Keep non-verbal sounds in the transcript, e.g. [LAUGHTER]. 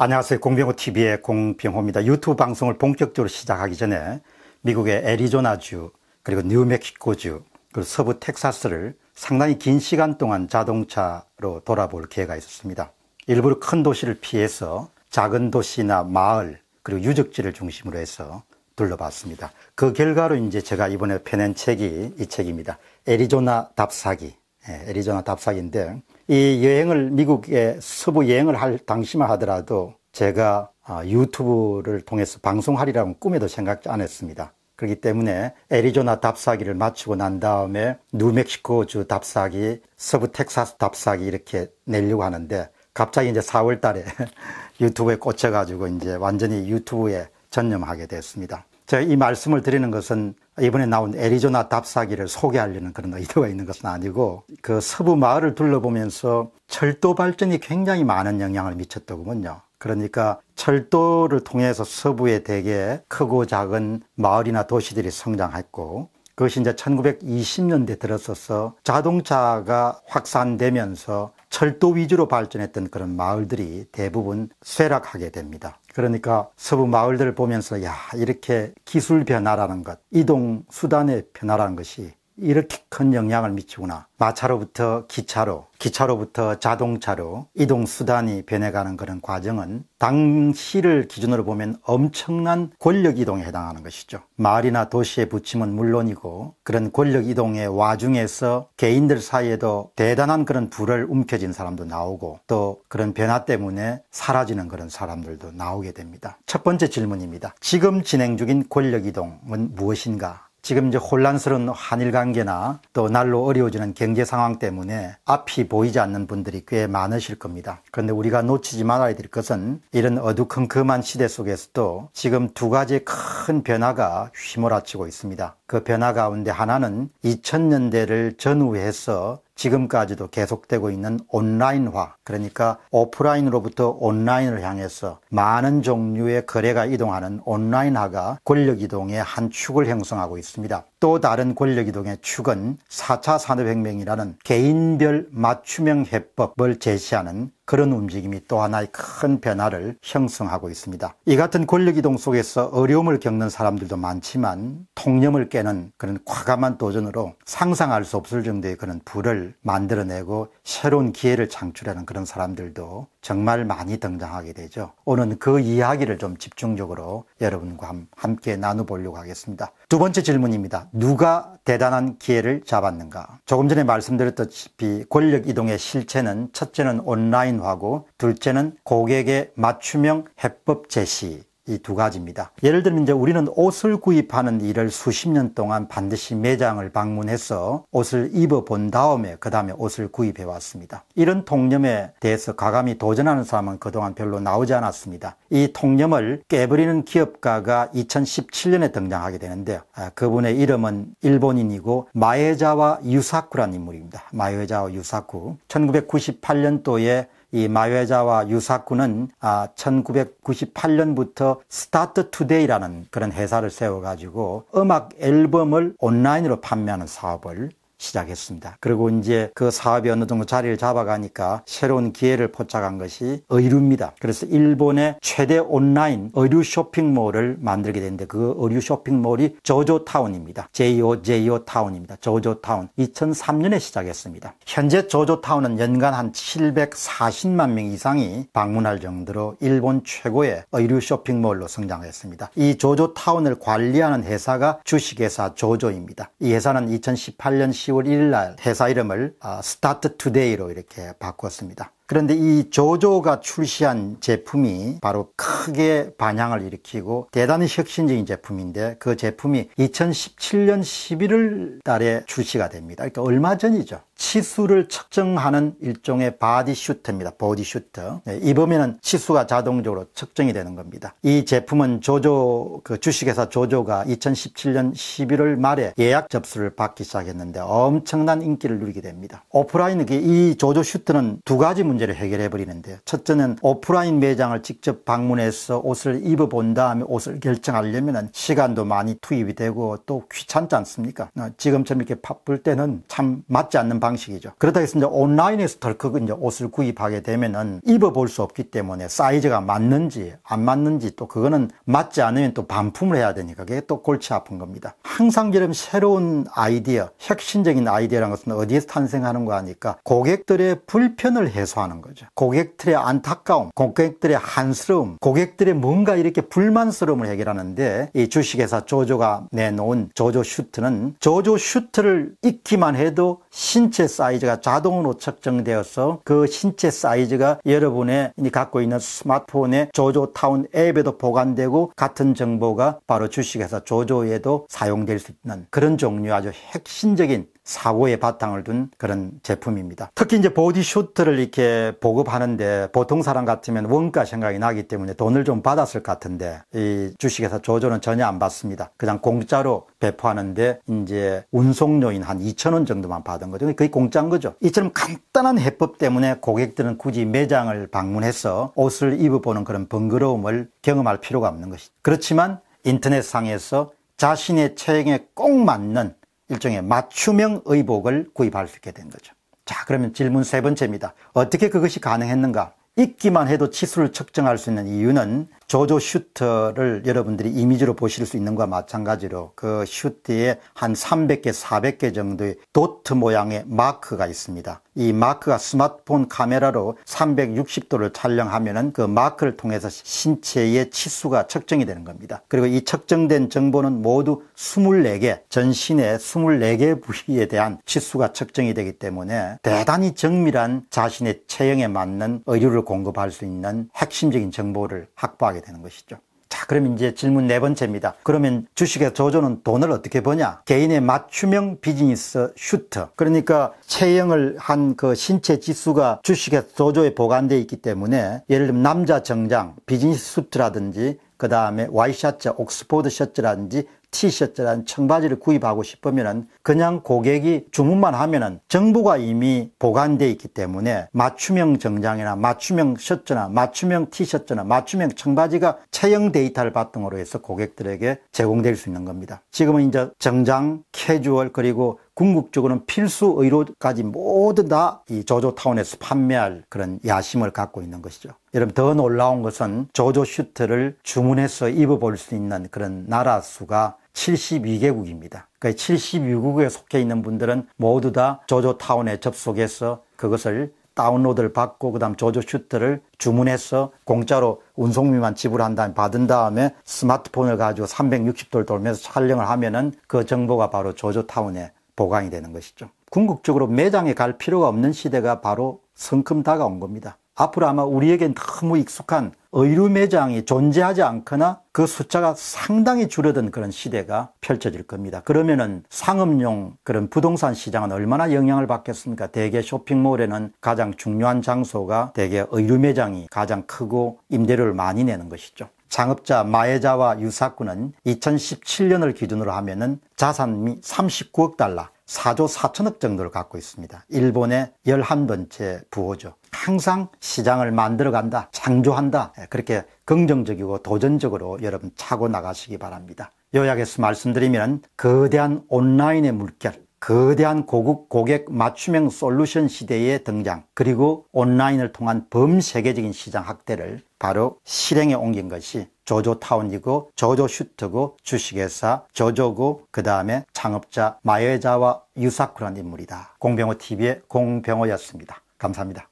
안녕하세요. 공병호TV의 공병호입니다. 유튜브 방송을 본격적으로 시작하기 전에 미국의 애리조나주, 그리고 뉴멕시코주, 그리고 서부 텍사스를 상당히 긴 시간 동안 자동차로 돌아볼 기회가 있었습니다. 일부러 큰 도시를 피해서 작은 도시나 마을, 그리고 유적지를 중심으로 해서 둘러봤습니다. 그 결과로 이제 제가 이번에 펴낸 책이 이 책입니다. 애리조나 답사기. 예, 애리조나 답사기인데 이 여행을 미국에 서부 여행을 할 당시만 하더라도 제가 아, 유튜브를 통해서 방송하리라는 꿈에도 생각 안 했습니다. 그렇기 때문에 애리조나 답사기를 마치고 난 다음에 뉴멕시코주 답사기, 서부 텍사스 답사기 이렇게 내려고 하는데 갑자기 이제 4월 달에 [LAUGHS] 유튜브에 꽂혀가지고 이제 완전히 유튜브에 전념하게 됐습니다. 제가 이 말씀을 드리는 것은 이번에 나온 애리조나 답사기를 소개하려는 그런 의도가 있는 것은 아니고 그 서부 마을을 둘러보면서 철도 발전이 굉장히 많은 영향을 미쳤더군요. 그러니까 철도를 통해서 서부에 대개 크고 작은 마을이나 도시들이 성장했고 그것이 이제 1920년대 들어서서 자동차가 확산되면서 철도 위주로 발전했던 그런 마을들이 대부분 쇠락하게 됩니다. 그러니까 서부 마을들을 보면서 야 이렇게 기술 변화라는 것, 이동 수단의 변화라는 것이 이렇게 큰 영향을 미치구나. 마차로부터 기차로, 기차로부터 자동차로 이동수단이 변해가는 그런 과정은 당시를 기준으로 보면 엄청난 권력이동에 해당하는 것이죠. 마을이나 도시의 부침은 물론이고 그런 권력이동의 와중에서 개인들 사이에도 대단한 그런 불을 움켜쥔 사람도 나오고 또 그런 변화 때문에 사라지는 그런 사람들도 나오게 됩니다. 첫 번째 질문입니다. 지금 진행 중인 권력이동은 무엇인가? 지금 이제 혼란스러운 한일 관계나 또 날로 어려워지는 경제 상황 때문에 앞이 보이지 않는 분들이 꽤 많으실 겁니다. 그런데 우리가 놓치지 말아야 될 것은 이런 어두컴컴한 시대 속에서도 지금 두 가지 큰 변화가 휘몰아치고 있습니다. 그 변화 가운데 하나는 2000년대를 전후해서 지금까지도 계속되고 있는 온라인화, 그러니까 오프라인으로부터 온라인을 향해서 많은 종류의 거래가 이동하는 온라인화가 권력 이동의 한 축을 형성하고 있습니다. 또 다른 권력이동의 축은 4차 산업혁명이라는 개인별 맞춤형 해법을 제시하는 그런 움직임이 또 하나의 큰 변화를 형성하고 있습니다. 이 같은 권력이동 속에서 어려움을 겪는 사람들도 많지만 통념을 깨는 그런 과감한 도전으로 상상할 수 없을 정도의 그런 불을 만들어내고 새로운 기회를 창출하는 그런 사람들도 정말 많이 등장하게 되죠. 오늘 그 이야기를 좀 집중적으로 여러분과 함께 나눠보려고 하겠습니다. 두 번째 질문입니다. 누가 대단한 기회를 잡았는가? 조금 전에 말씀드렸다시피 권력 이동의 실체는 첫째는 온라인화고 둘째는 고객의 맞춤형 해법 제시, 이두 가지입니다. 예를 들면 이제 우리는 옷을 구입하는 일을 수십 년 동안 반드시 매장을 방문해서 옷을 입어본 다음에 그 다음에 옷을 구입해 왔습니다. 이런 통념에 대해서 과감히 도전하는 사람은 그동안 별로 나오지 않았습니다. 이 통념을 깨버리는 기업가가 2017년에 등장하게 되는데요. 아, 그분의 이름은 일본인이고 마에자와 유사쿠란 인물입니다. 마에자와 유사쿠. 1998년도에 이 마외자와 유사쿠는 아, 1998년부터 스타트 투데이라는 그런 회사를 세워가지고 음악 앨범을 온라인으로 판매하는 사업을 시작했습니다. 그리고 이제 그 사업이 어느 정도 자리를 잡아가니까 새로운 기회를 포착한 것이 의류입니다. 그래서 일본의 최대 온라인 의류 쇼핑몰을 만들게 되는데 그 의류 쇼핑몰이 조조타운입니다. JOJO 타운입니다. 조조타운. 2003년에 시작했습니다. 현재 조조타운은 연간 한 740만 명 이상이 방문할 정도로 일본 최고의 의류 쇼핑몰로 성장했습니다. 이 조조타운을 관리하는 회사가 주식회사 조조입니다. 이 회사는 2018년 10월 1일 날 회사 이름을 스타트 아, 투데이로 이렇게 바꿨습니다. 그런데 이 조조가 출시한 제품이 바로 크게 반향을 일으키고 대단히 혁신적인 제품인데 그 제품이 2017년 11월 달에 출시가 됩니다. 그러니까 얼마 전이죠. 치수를 측정하는 일종의 바디슈트입니다. 보디슈트. 네, 입으면 치수가 자동적으로 측정이 되는 겁니다. 이 제품은 조조, 그 주식회사 조조가 2017년 11월 말에 예약 접수를 받기 시작했는데 엄청난 인기를 누리게 됩니다. 오프라인, 이 조조 슈트는 두 가지 문제를 해결해 버리는데요. 첫째는 오프라인 매장을 직접 방문해서 옷을 입어본 다음에 옷을 결정하려면 시간도 많이 투입이 되고 또 귀찮지 않습니까? 어, 지금처럼 이렇게 바쁠 때는 참 맞지 않는 방 방식이죠. 그렇다 해서 이제 온라인에서 덜컥 이제 옷을 구입하게 되면은 입어볼 수 없기 때문에 사이즈가 맞는지 안 맞는지 또 그거는 맞지 않으면 또 반품을 해야 되니까 그게 또 골치 아픈 겁니다. 항상 이런 새로운 아이디어, 혁신적인 아이디어라는 것은 어디에서 탄생하는 거 아니까 고객들의 불편을 해소하는 거죠. 고객들의 안타까움, 고객들의 한스러움, 고객들의 뭔가 이렇게 불만스러움을 해결하는데 이 주식회사 조조가 내놓은 조조 슈트는 조조 슈트를 입기만 해도 신체 사이즈가 자동으로 측정되어서 그 신체 사이즈가 여러분의 갖고 있는 스마트폰의 조조타운 앱에도 보관되고 같은 정보가 바로 주식회사 조조에도 사용될 수 있는 그런 종류 아주 핵심적인 사고의 바탕을 둔 그런 제품입니다. 특히 이제 보디슈트를 이렇게 보급하는데 보통 사람 같으면 원가 생각이 나기 때문에 돈을 좀 받았을 것 같은데 이 주식회사 조조는 전혀 안 받습니다. 그냥 공짜로 배포하는데 이제 운송료인 한 2천원 정도만 받은 거죠. 그게 공짜인 거죠. 이처럼 간단한 해법 때문에 고객들은 굳이 매장을 방문해서 옷을 입어보는 그런 번거로움을 경험할 필요가 없는 것이죠. 그렇지만 인터넷상에서 자신의 체형에 꼭 맞는 일종의 맞춤형 의복을 구입할 수 있게 된 거죠. 자, 그러면 질문 세 번째입니다. 어떻게 그것이 가능했는가? 있기만 해도 치수를 측정할 수 있는 이유는 조조 슈터를 여러분들이 이미지로 보실 수 있는 것과 마찬가지로 그 슈트에 한 300개, 400개 정도의 도트 모양의 마크가 있습니다. 이 마크가 스마트폰 카메라로 360도를 촬영하면그 마크를 통해서 신체의 치수가 측정이 되는 겁니다. 그리고 이 측정된 정보는 모두 24개, 전신의 24개 부위에 대한 치수가 측정이 되기 때문에 대단히 정밀한 자신의 체형에 맞는 의료를 공급할 수 있는 핵심적인 정보를 확보하게 들게 되는 것이죠. 자, 그럼 이제 질문 네 번째입니다. 그러면 주식의 조조는 돈을 어떻게 버냐? 개인의 맞춤형 비즈니스 슈트. 그러니까 체형을 한 그 신체 지수가 주식의 조조에 보관되어 있기 때문에 예를 들면 남자 정장, 비즈니스 슈트라든지 그 다음에 와이셔츠, 옥스포드 셔츠라든지 티셔츠란 청바지를 구입하고 싶으면 그냥 고객이 주문만 하면 은정부가 이미 보관되어 있기 때문에 맞춤형 정장이나 맞춤형 셔츠나 맞춤형 티셔츠나 맞춤형 청바지가 체형 데이터를 바탕으로 해서 고객들에게 제공될 수 있는 겁니다. 지금은 이제 정장, 캐주얼 그리고 궁극적으로는 필수 의료까지 모두 다이 조조타운에서 판매할 그런 야심을 갖고 있는 것이죠. 여러분 더 놀라운 것은 조조 슈트를 주문해서 입어볼 수 있는 그런 나라 수가 72개국입니다. 그 그러니까 72국에 속해 있는 분들은 모두 다 조조타운에 접속해서 그것을 다운로드를 받고 그다음 조조 슈트를 주문해서 공짜로 운송비만 지불한 다음에 받은 다음에 스마트폰을 가지고 360도를 돌면서 촬영을 하면은 그 정보가 바로 조조타운에 보강이 되는 것이죠. 궁극적으로 매장에 갈 필요가 없는 시대가 바로 성큼 다가온 겁니다. 앞으로 아마 우리에겐 너무 익숙한 의류 매장이 존재하지 않거나 그 숫자가 상당히 줄어든 그런 시대가 펼쳐질 겁니다. 그러면은 상업용 그런 부동산 시장은 얼마나 영향을 받겠습니까? 대개 쇼핑몰에는 가장 중요한 장소가 대개 의류 매장이 가장 크고 임대료를 많이 내는 것이죠. 창업자 마에자와 유사꾼은 2017년을 기준으로 하면은 자산이 39억 달러, 4조 4천억 정도를 갖고 있습니다. 일본의 11번째 부호죠. 항상 시장을 만들어간다, 창조한다, 예, 그렇게 긍정적이고 도전적으로 여러분 차고 나가시기 바랍니다. 요약해서 말씀드리면 거대한 온라인의 물결, 거대한 고급 고객 맞춤형 솔루션 시대의 등장 그리고 온라인을 통한 범세계적인 시장 확대를 바로 실행에 옮긴 것이 조조타운이고 조조슈트고 주식회사 조조고 그 다음에 창업자 마여자와 유사쿠란 인물이다. 공병호TV의 공병호였습니다. 감사합니다.